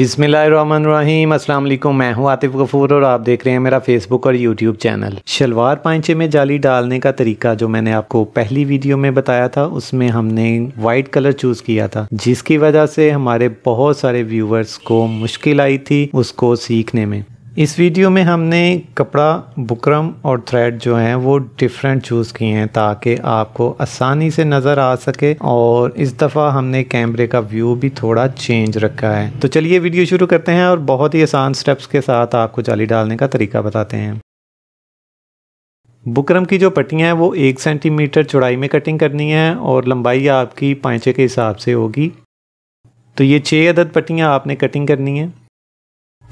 अस्सलाम वालेकुम मैं हूं आतिफ़ गफ़ूर और आप देख रहे हैं मेरा फेसबुक और यूट्यूब चैनल शलवार पांचे में जाली डालने का तरीका जो मैंने आपको पहली वीडियो में बताया था उसमें हमने वाइट कलर चूज़ किया था जिसकी वजह से हमारे बहुत सारे व्यूवर्स को मुश्किल आई थी उसको सीखने में इस वीडियो में हमने कपड़ा बुकरम और थ्रेड जो हैं वो डिफरेंट चूज़ किए हैं ताकि आपको आसानी से नज़र आ सके और इस दफ़ा हमने कैमरे का व्यू भी थोड़ा चेंज रखा है तो चलिए वीडियो शुरू करते हैं और बहुत ही आसान स्टेप्स के साथ आपको जाली डालने का तरीका बताते हैं बुकरम की जो पट्टियाँ हैं वो एक सेंटीमीटर चौड़ाई में कटिंग करनी है और लंबाई आपकी पैंचे के हिसाब से होगी तो ये छः अदद पट्टियाँ आपने कटिंग करनी है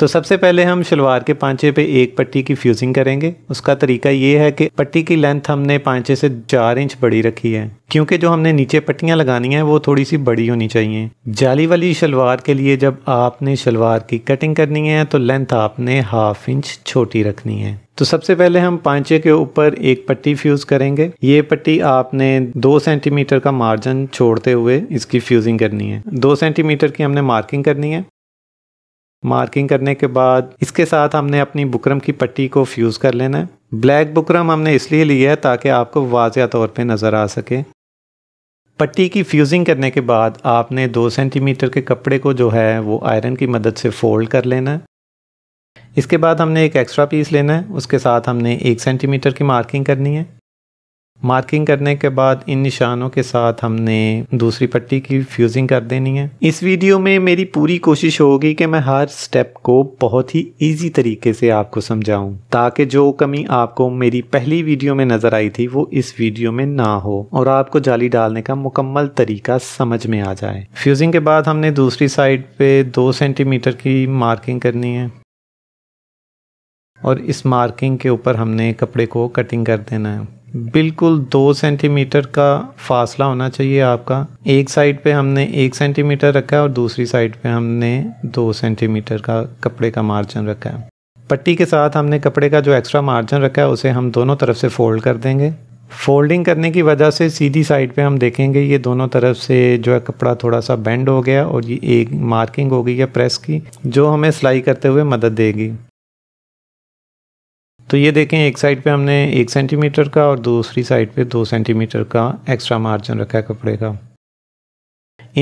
तो सबसे पहले हम शलवार के पांचे पे एक पट्टी की फ्यूजिंग करेंगे उसका तरीका ये है कि पट्टी की लेंथ हमने पांचे से चार इंच बड़ी रखी है क्योंकि जो हमने नीचे पट्टियाँ लगानी हैं वो थोड़ी सी बड़ी होनी चाहिए जाली वाली शलवार के लिए जब आपने शलवार की कटिंग करनी है तो लेंथ आपने हाफ इंच छोटी रखनी है तो सबसे पहले हम पांचे के ऊपर एक पट्टी फ्यूज़ करेंगे ये पट्टी आपने दो सेंटीमीटर का मार्जिन छोड़ते हुए इसकी फ्यूजिंग करनी है दो सेंटीमीटर की हमने मार्किंग करनी है मार्किंग करने के बाद इसके साथ हमने अपनी बुकरम की पट्टी को फ्यूज़ कर लेना है ब्लैक बुकरम हमने इसलिए लिया है ताकि आपको वाजिया तौर पे नज़र आ सके पट्टी की फ्यूज़िंग करने के बाद आपने दो सेंटीमीटर के कपड़े को जो है वो आयरन की मदद से फ़ोल्ड कर लेना है इसके बाद हमने एक एक्स्ट्रा पीस लेना है उसके साथ हमने एक सेंटीमीटर की मार्किंग करनी है मार्किंग करने के बाद इन निशानों के साथ हमने दूसरी पट्टी की फ्यूजिंग कर देनी है इस वीडियो में मेरी पूरी कोशिश होगी कि मैं हर स्टेप को बहुत ही इजी तरीके से आपको समझाऊं ताकि जो कमी आपको मेरी पहली वीडियो में नज़र आई थी वो इस वीडियो में ना हो और आपको जाली डालने का मुकम्मल तरीका समझ में आ जाए फ्यूजिंग के बाद हमने दूसरी साइड पे दो सेंटीमीटर की मार्किंग करनी है और इस मार्किंग के ऊपर हमने कपड़े को कटिंग कर देना है बिल्कुल दो सेंटीमीटर का फासला होना चाहिए आपका एक साइड पे हमने एक सेंटीमीटर रखा है और दूसरी साइड पे हमने दो सेंटीमीटर का कपड़े का मार्जिन रखा है पट्टी के साथ हमने कपड़े का जो एक्स्ट्रा मार्जिन रखा है उसे हम दोनों तरफ से फोल्ड कर देंगे फोल्डिंग करने की वजह से सीधी साइड पे हम देखेंगे ये दोनों तरफ से जो है कपड़ा थोड़ा सा बेंड हो गया और ये एक मार्किंग हो गई है प्रेस की जो हमें सिलाई करते हुए मदद देगी तो ये देखें एक साइड पे हमने एक सेंटीमीटर का और दूसरी साइड पे दो सेंटीमीटर का एक्स्ट्रा मार्जिन रखा है कपड़े का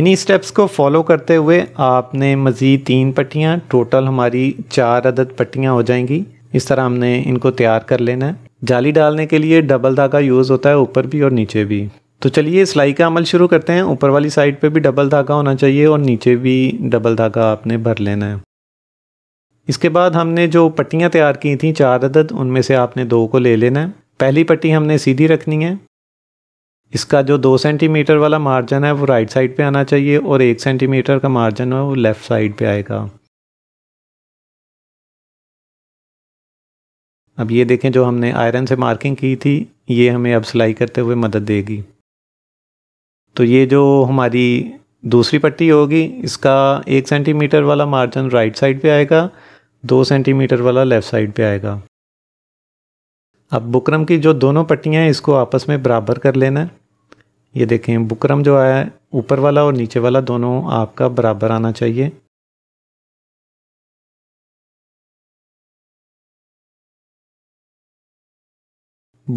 इन्हीं स्टेप्स को फॉलो करते हुए आपने मज़ीद तीन पट्टियाँ टोटल हमारी चार अदद पट्टियाँ हो जाएंगी इस तरह हमने इनको तैयार कर लेना है जाली डालने के लिए डबल धागा यूज़ होता है ऊपर भी और नीचे भी तो चलिए सिलाई का अमल शुरू करते हैं ऊपर वाली साइड पे भी डबल धागा होना चाहिए और नीचे भी डबल धागा आपने भर लेना है इसके बाद हमने जो पट्टियाँ तैयार की थी चार अदद उनमें से आपने दो को ले लेना है पहली पट्टी हमने सीधी रखनी है इसका जो दो सेंटीमीटर वाला मार्जिन है वो राइट साइड पे आना चाहिए और एक सेंटीमीटर का मार्जिन है वो लेफ़्ट साइड पे आएगा अब ये देखें जो हमने आयरन से मार्किंग की थी ये हमें अब सिलाई करते हुए मदद देगी तो ये जो हमारी दूसरी पट्टी होगी इसका एक सेंटीमीटर वाला मार्जिन राइट साइड पे आएगा दो सेंटीमीटर वाला लेफ़्ट साइड पे आएगा अब बुकरम की जो दोनों पट्टियाँ हैं इसको आपस में बराबर कर लेना है ये देखें बुकरम जो आया है ऊपर वाला और नीचे वाला दोनों आपका बराबर आना चाहिए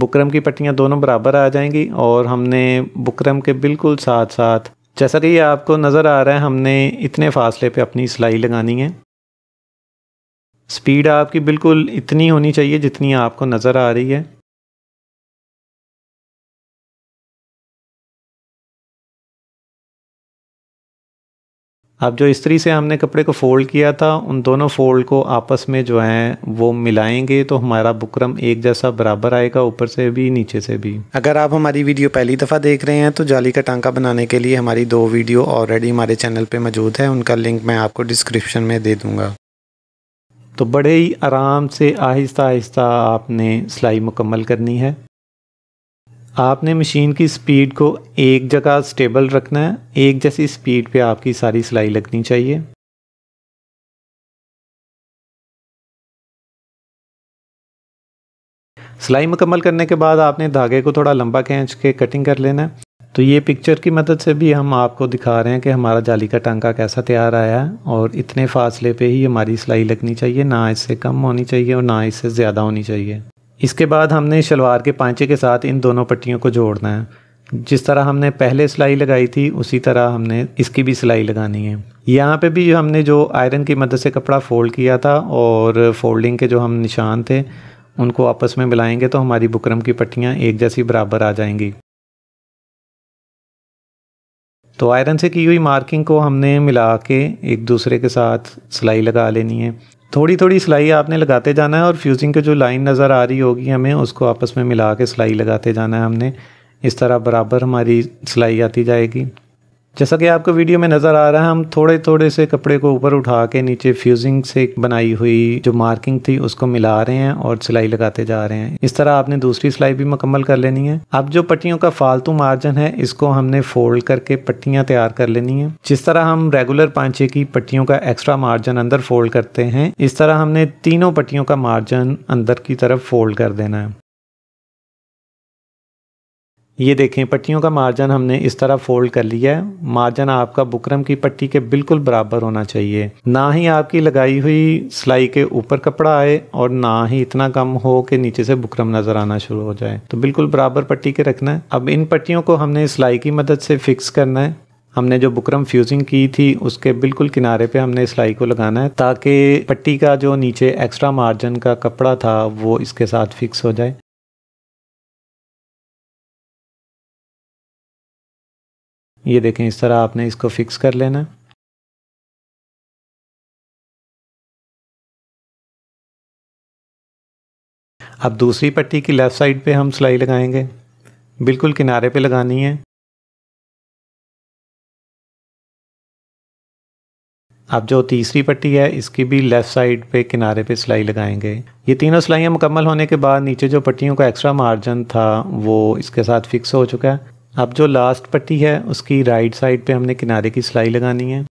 बुकरम की पट्टियाँ दोनों बराबर आ जाएंगी और हमने बुकरम के बिल्कुल साथ साथ जैसा कि आपको नज़र आ रहा है हमने इतने फासले पे अपनी सिलाई लगानी है स्पीड आपकी बिल्कुल इतनी होनी चाहिए जितनी आपको नज़र आ रही है अब जो इस्त्री से हमने कपड़े को फ़ोल्ड किया था उन दोनों फ़ोल्ड को आपस में जो है वो मिलाएंगे तो हमारा बुकरम एक जैसा बराबर आएगा ऊपर से भी नीचे से भी अगर आप हमारी वीडियो पहली दफ़ा देख रहे हैं तो जाली का टांका बनाने के लिए हमारी दो वीडियो ऑलरेडी हमारे चैनल पर मौजूद है उनका लिंक मैं आपको डिस्क्रिप्शन में दे दूँगा तो बड़े ही आराम से आहिस्ता आहिस्ता आपने सिलाई मुकम्मल करनी है आपने मशीन की स्पीड को एक जगह स्टेबल रखना है एक जैसी स्पीड पे आपकी सारी सिलाई लगनी चाहिए सिलाई मुकम्मल करने के बाद आपने धागे को थोड़ा लंबा खींच के कटिंग कर लेना है तो ये पिक्चर की मदद से भी हम आपको दिखा रहे हैं कि हमारा जाली का टांका कैसा तैयार आया है और इतने फासले पे ही हमारी सिलाई लगनी चाहिए ना इससे कम होनी चाहिए और ना इससे ज़्यादा होनी चाहिए इसके बाद हमने शलवार के पाँचे के साथ इन दोनों पट्टियों को जोड़ना है जिस तरह हमने पहले सिलाई लगाई थी उसी तरह हमने इसकी भी सिलाई लगानी है यहाँ पे भी हमने जो आयरन की मदद से कपड़ा फ़ोल्ड किया था और फोल्डिंग के जो हम निशान थे उनको आपस में मिलाएंगे तो हमारी बुकरम की पट्टियाँ एक जैसी बराबर आ जाएंगी तो आयरन से की हुई मार्किंग को हमने मिला के एक दूसरे के साथ सिलाई लगा लेनी है थोड़ी थोड़ी सिलाई आपने लगाते जाना है और फ्यूजिंग की जो लाइन नज़र आ रही होगी हमें उसको आपस में मिला के सिलाई लगाते जाना है हमने इस तरह बराबर हमारी सिलाई आती जाएगी जैसा कि आपको वीडियो में नज़र आ रहा है हम थोड़े थोड़े से कपड़े को ऊपर उठा के नीचे फ्यूजिंग से बनाई हुई जो मार्किंग थी उसको मिला रहे हैं और सिलाई लगाते जा रहे हैं इस तरह आपने दूसरी सिलाई भी मुकम्मल कर लेनी है अब जो पट्टियों का फालतू मार्जिन है इसको हमने फोल्ड करके पट्टियाँ तैयार कर लेनी है जिस तरह हम रेगुलर पांचे की पट्टियों का एक्स्ट्रा मार्जिन अंदर फोल्ड करते हैं इस तरह हमने तीनों पट्टियों का मार्जिन अंदर की तरफ फोल्ड कर देना है ये देखें पट्टियों का मार्जन हमने इस तरह फोल्ड कर लिया है मार्जन आपका बुकरम की पट्टी के बिल्कुल बराबर होना चाहिए ना ही आपकी लगाई हुई सिलाई के ऊपर कपड़ा आए और ना ही इतना कम हो कि नीचे से बुकरम नज़र आना शुरू हो जाए तो बिल्कुल बराबर पट्टी के रखना है अब इन पट्टियों को हमने सिलाई की मदद से फिक्स करना है हमने जो बुकरम फ्यूजिंग की थी उसके बिल्कुल किनारे पे हमने सिलाई को लगाना है ताकि पट्टी का जो नीचे एक्स्ट्रा मार्जिन का कपड़ा था वो इसके साथ फिक्स हो जाए ये देखें इस तरह आपने इसको फिक्स कर लेना अब दूसरी पट्टी की लेफ़्ट साइड पे हम सिलाई लगाएंगे बिल्कुल किनारे पे लगानी है अब जो तीसरी पट्टी है इसकी भी लेफ़्ट साइड पे किनारे पे सिलाई लगाएंगे ये तीनों सिलाइयाँ मुकम्मल होने के बाद नीचे जो पट्टियों का एक्स्ट्रा मार्जिन था वो इसके साथ फिक्स हो चुका है अब जो लास्ट पट्टी है उसकी राइट साइड पे हमने किनारे की सिलाई लगानी है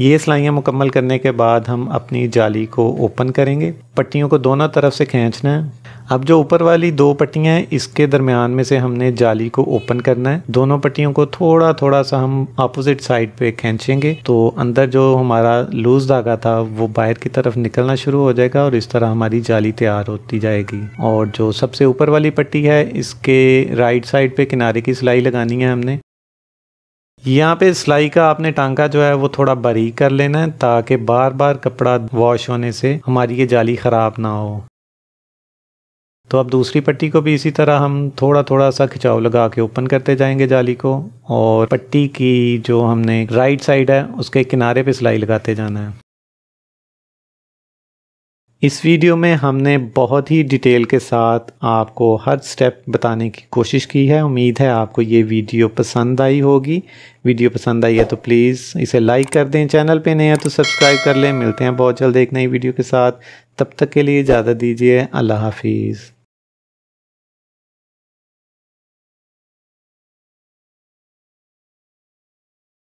ये सिलाइयाँ मुकम्मल करने के बाद हम अपनी जाली को ओपन करेंगे पट्टियों को दोनों तरफ से खींचना है अब जो ऊपर वाली दो पट्टियाँ हैं इसके दरमियान में से हमने जाली को ओपन करना है दोनों पट्टियों को थोड़ा थोड़ा सा हम अपोजिट साइड पे खींचेंगे तो अंदर जो हमारा लूज धागा था वो बाहर की तरफ निकलना शुरू हो जाएगा और इस तरह हमारी जाली तैयार होती जाएगी और जो सबसे ऊपर वाली पट्टी है इसके राइट साइड पे किनारे की सिलाई लगानी है हमने यहाँ पे सिलाई का आपने टांका जो है वो थोड़ा बारीक कर लेना है ताकि बार बार कपड़ा वॉश होने से हमारी ये जाली ख़राब ना हो तो अब दूसरी पट्टी को भी इसी तरह हम थोड़ा थोड़ा सा खिंचाव लगा के ओपन करते जाएंगे जाली को और पट्टी की जो हमने राइट साइड है उसके किनारे पे सिलाई लगाते जाना है इस वीडियो में हमने बहुत ही डिटेल के साथ आपको हर स्टेप बताने की कोशिश की है उम्मीद है आपको ये वीडियो पसंद आई होगी वीडियो पसंद आई है तो प्लीज़ इसे लाइक कर दें चैनल पे नए हैं तो सब्सक्राइब कर लें मिलते हैं बहुत जल्द एक नई वीडियो के साथ तब तक के लिए इजाज़त दीजिए अल्लाह हाफिज़